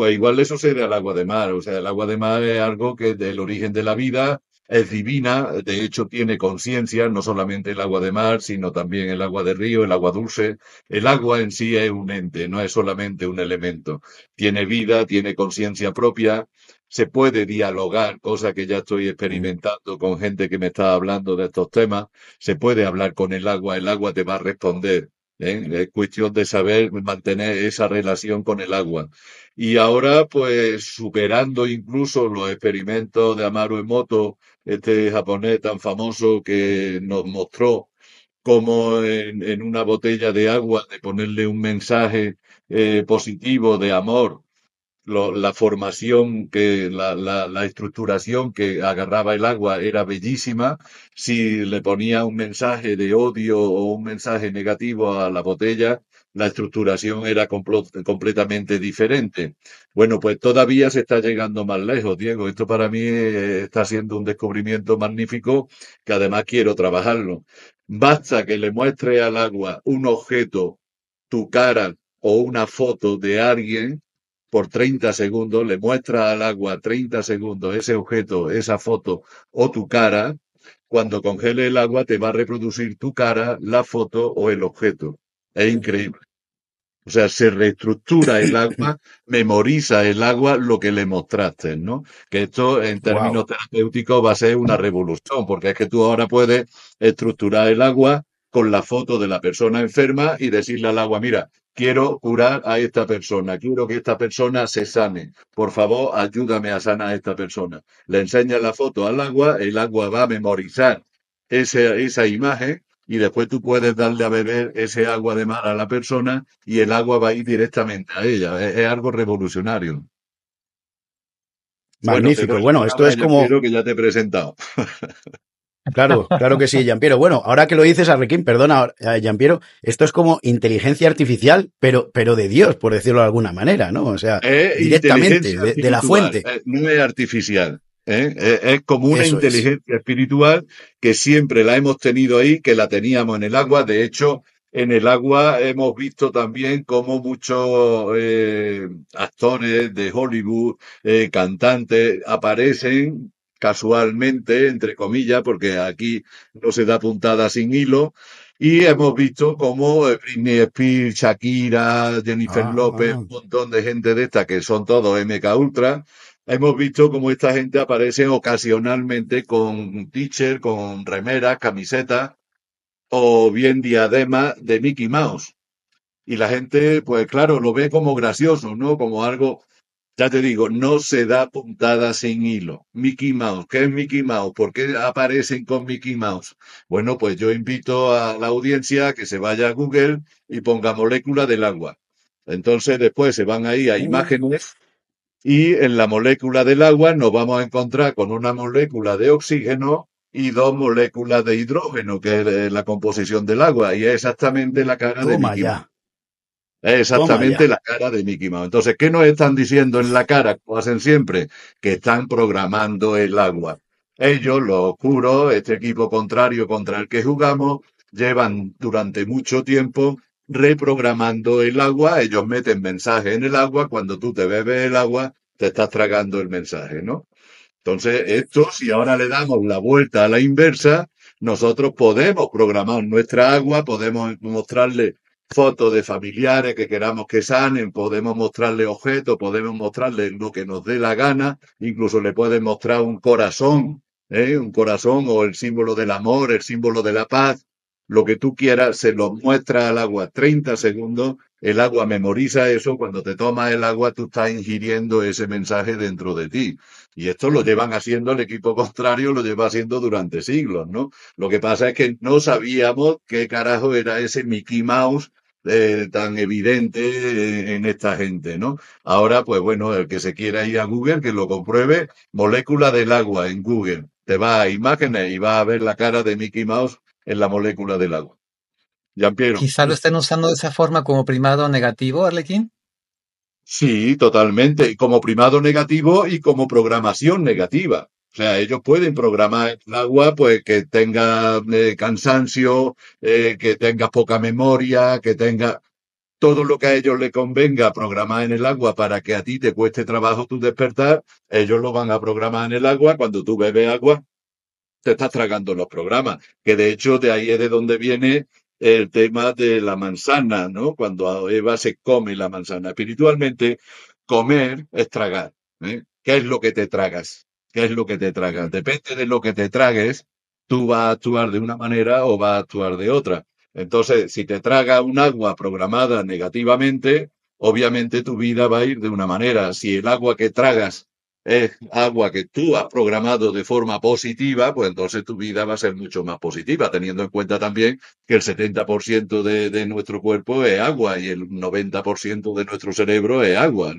Pues igual le sucede al agua de mar. O sea, el agua de mar es algo que es del origen de la vida, es divina, de hecho tiene conciencia, no solamente el agua de mar, sino también el agua de río, el agua dulce. El agua en sí es un ente, no es solamente un elemento. Tiene vida, tiene conciencia propia, se puede dialogar, cosa que ya estoy experimentando con gente que me está hablando de estos temas, se puede hablar con el agua, el agua te va a responder. ¿eh? Es cuestión de saber mantener esa relación con el agua. Y ahora, pues, superando incluso los experimentos de Amaru Emoto, este japonés tan famoso que nos mostró cómo en, una botella de agua, de ponerle un mensaje eh, positivo de amor la formación, que la, la, la, estructuración que agarraba el agua era bellísima. Si le ponía un mensaje de odio o un mensaje negativo a la botella, la estructuración era completamente diferente. Bueno, pues todavía se está llegando más lejos, Diego. Esto para mí eh, está siendo un descubrimiento magnífico que además quiero trabajarlo. Basta que le muestre al agua un objeto, tu cara o una foto de alguien por 30 segundos, le muestra al agua 30 segundos ese objeto, esa foto o tu cara, cuando congele el agua te va a reproducir tu cara, la foto o el objeto. Es increíble. O sea, se reestructura el agua, memoriza el agua lo que le mostraste, ¿no? Que esto en términos terapéuticos va a ser una revolución, porque es que tú ahora puedes estructurar el agua con la foto de la persona enferma y decirle al agua, mira, quiero curar a esta persona, quiero que esta persona se sane. Por favor, ayúdame a sanar a esta persona. Le enseña la foto al agua, el agua va a memorizar esa, esa imagen y después tú puedes darle a beber ese agua de mar a la persona y el agua va a ir directamente a ella. Es, algo revolucionario. Magnífico. Bueno, esto es como... que ya te he presentado. Claro, claro que sí, Jampiero. Bueno, ahora que lo dices, Arrequín, perdona, Jampiero, eh, esto es como inteligencia artificial, pero, pero de Dios, por decirlo de alguna manera, ¿no? O sea, eh, directamente, de, la fuente. Eh, no es artificial. es como una inteligencia espiritual que siempre la hemos tenido ahí, que la teníamos en el agua. De hecho, en el agua hemos visto también cómo muchos actores de Hollywood, cantantes, aparecen casualmente, entre comillas, porque aquí no se da puntada sin hilo. Y hemos visto como eh, Britney Spears, Shakira, Jennifer ah. López, un montón de gente de esta que son todos MK Ultra. Hemos visto como esta gente aparece ocasionalmente con teacher, con remeras, camisetas o bien diadema de Mickey Mouse. Y la gente, pues claro, lo ve como gracioso, ¿no? Como algo ya te digo, no se da puntada sin hilo. Mickey Mouse, ¿qué es Mickey Mouse? ¿Por qué aparecen con Mickey Mouse? Bueno, pues yo invito a la audiencia que se vaya a Google y ponga molécula del agua. Entonces después se van ahí a imágenes y en la molécula del agua nos vamos a encontrar con una molécula de oxígeno y dos moléculas de hidrógeno, que es la composición del agua, y es exactamente la cara de Mickey Exactamente la cara de Mickey Mouse. Entonces, ¿qué nos están diciendo en la cara, como hacen siempre? Que están programando el agua. Ellos, los oscuros, este equipo contrario contra el que jugamos, llevan durante mucho tiempo reprogramando el agua. Ellos meten mensaje en el agua. Cuando tú te bebes el agua, te estás tragando el mensaje, ¿no? Entonces, esto, si ahora le damos la vuelta a la inversa, nosotros podemos programar nuestra agua, podemos mostrarle fotos de familiares que queramos que sanen, podemos mostrarle objetos, podemos mostrarle lo que nos dé la gana, incluso le pueden mostrar un corazón, ¿eh? un corazón o el símbolo del amor, el símbolo de la paz, lo que tú quieras, se lo muestra al agua 30 segundos, el agua memoriza eso, cuando te tomas el agua tú estás ingiriendo ese mensaje dentro de ti. Y esto lo llevan haciendo el equipo contrario, lo lleva haciendo durante siglos, ¿no? Lo que pasa es que no sabíamos qué carajo era ese Mickey Mouse eh, tan evidente en esta gente, ¿no? Ahora, pues bueno, el que se quiera ir a Google, que lo compruebe, molécula del agua en Google. Te va a imágenes y va a ver la cara de Mickey Mouse en la molécula del agua. Quizá lo estén usando de esa forma como primado negativo, Arlequín. Sí, totalmente. Como primado negativo y como programación negativa. O sea, ellos pueden programar el agua, pues que tenga eh, cansancio, eh, que tenga poca memoria, que tenga todo lo que a ellos le convenga programar en el agua para que a ti te cueste trabajo tu despertar, ellos lo van a programar en el agua. Cuando tú bebes agua, te estás tragando los programas. Que de hecho de ahí es de donde viene el tema de la manzana, ¿no? Cuando Eva se come la manzana. Espiritualmente, comer es tragar. ¿eh? ¿Qué es lo que te tragas? ¿Qué es lo que te traga? Depende de lo que te tragues, tú vas a actuar de una manera o vas a actuar de otra. Entonces, si te traga un agua programada negativamente, obviamente tu vida va a ir de una manera. Si el agua que tragas es agua que tú has programado de forma positiva, pues entonces tu vida va a ser mucho más positiva, teniendo en cuenta también que el 70% de, de, nuestro cuerpo es agua y el 90% de nuestro cerebro es agua.